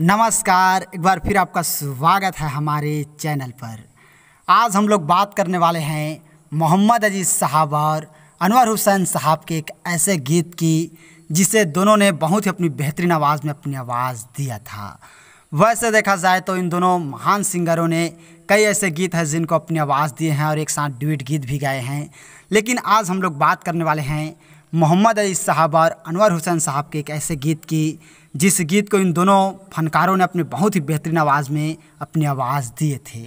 नमस्कार एक बार फिर आपका स्वागत है हमारे चैनल पर आज हम लोग बात करने वाले हैं मोहम्मद अजीज़ साहब और अनवर हुसैन साहब के एक ऐसे गीत की जिसे दोनों ने बहुत ही अपनी बेहतरीन आवाज़ में अपनी आवाज़ दिया था वैसे देखा जाए तो इन दोनों महान सिंगरों ने कई ऐसे गीत हैं जिनको अपनी आवाज़ दिए हैं और एक साथ ड्यूट गीत भी गाए हैं लेकिन आज हम लोग बात करने वाले हैं मोहम्मद अली साहब और अनवर हुसैन साहब के एक ऐसे गीत की जिस गीत को इन दोनों फनकारों ने अपने बहुत ही बेहतरीन आवाज़ में अपनी आवाज़ दिए थे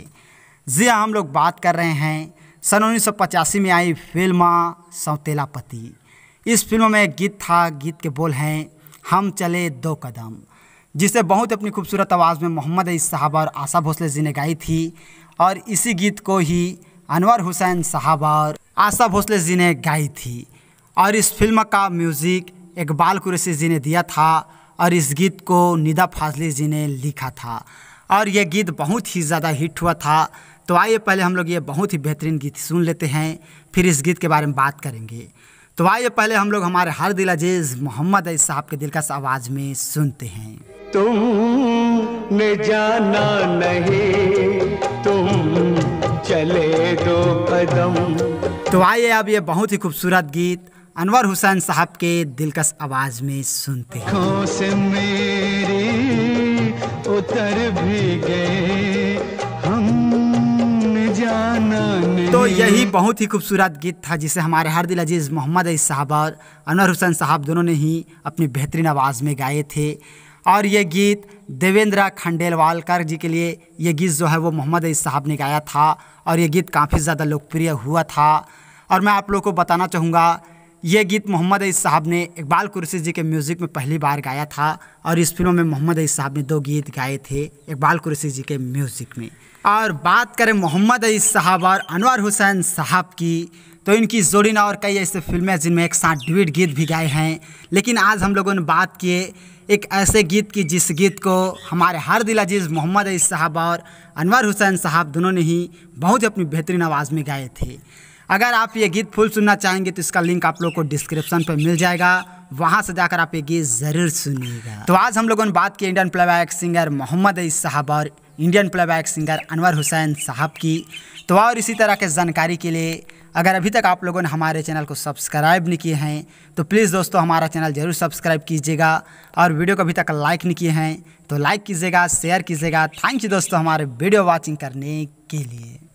जी हाँ, हम लोग बात कर रहे हैं सन उन्नीस में आई फिल्म सौतेला पति इस फिल्म में एक गीत था गीत के बोल हैं हम चले दो कदम जिसे बहुत अपनी खूबसूरत आवाज़ में मोहम्मद अली साहब और आशा भोसले जी ने गाई थी और इसी गीत को ही अनवर हुसैन साहब और आशा भोसले जी ने गाई थी और इस फिल्म का म्यूज़िक इकबाल कुरैसी जी ने दिया था और इस गीत को निदा फाजली जी ने लिखा था और यह गीत बहुत ही ज़्यादा हिट हुआ था तो आइए पहले हम लोग ये बहुत ही बेहतरीन गीत सुन लेते हैं फिर इस गीत के बारे में बात करेंगे तो आइए पहले हम लोग हमारे हर दिल अजीज मोहम्मद अजीज साहब के दिल का आवाज में सुनते हैं तुम ने जाना नहीं तुम चले दो कदम तो आइए अब ये बहुत ही खूबसूरत गीत अनवर हुसैन साहब के दिलकश आवाज में सुनते से मेरी उतर भी गए तो यही बहुत ही खूबसूरत गीत था जिसे हमारे हर दिल अजीज मोहम्मद अई साहब और अनवर हुसैन साहब दोनों ने ही अपनी बेहतरीन आवाज़ में गाए थे और ये गीत देवेंद्र खंडेलवालकर जी के लिए ये गीत जो है वो मोहम्मद अई साहब ने गाया था और ये गीत काफ़ी ज़्यादा लोकप्रिय हुआ था और मैं आप लोगों को बताना चाहूँगा ये गीत मोहम्मद अई साहब ने इकबाल कुरसी जी के म्यूज़िक में पहली बार गाया था और इस फिल्म में मोहम्मद अई साहब ने दो गीत गाए थे इकबाल कुरसी जी के म्यूज़िक में और बात करें मोहम्मद अई साहब और अनवर हुसैन साहब की तो इनकी जोड़ी ना और कई ऐसे फिल्में जिनमें एक साथ डिविड गीत भी गाए हैं लेकिन आज हम लोगों ने बात किए एक ऐसे गीत की जिस गीत को हमारे हर दिल अजीज़ मोहम्मद अई साहब और अनवर हुसैन साहब दोनों ने ही बहुत ही अपनी बेहतरीन आवाज़ में गाए थे अगर आप ये गीत फुल सुनना चाहेंगे तो इसका लिंक आप लोग को डिस्क्रिप्शन पर मिल जाएगा वहाँ से जाकर आप ये गीत ज़रूर सुनिएगा तो आज हम लोगों ने बात की इंडियन प्लेबैक सिंगर मोहम्मद अई साहब और Indian playback singer Anwar Hussain साहब की तो और इसी तरह के जानकारी के लिए अगर अभी तक आप लोगों ने हमारे चैनल को सब्सक्राइब नहीं किए हैं तो प्लीज़ दोस्तों हमारा चैनल ज़रूर सब्सक्राइब कीजिएगा और वीडियो को अभी तक लाइक नहीं किए हैं तो लाइक कीजिएगा शेयर कीजिएगा थैंक यू दोस्तों हमारे वीडियो वॉचिंग करने के लिए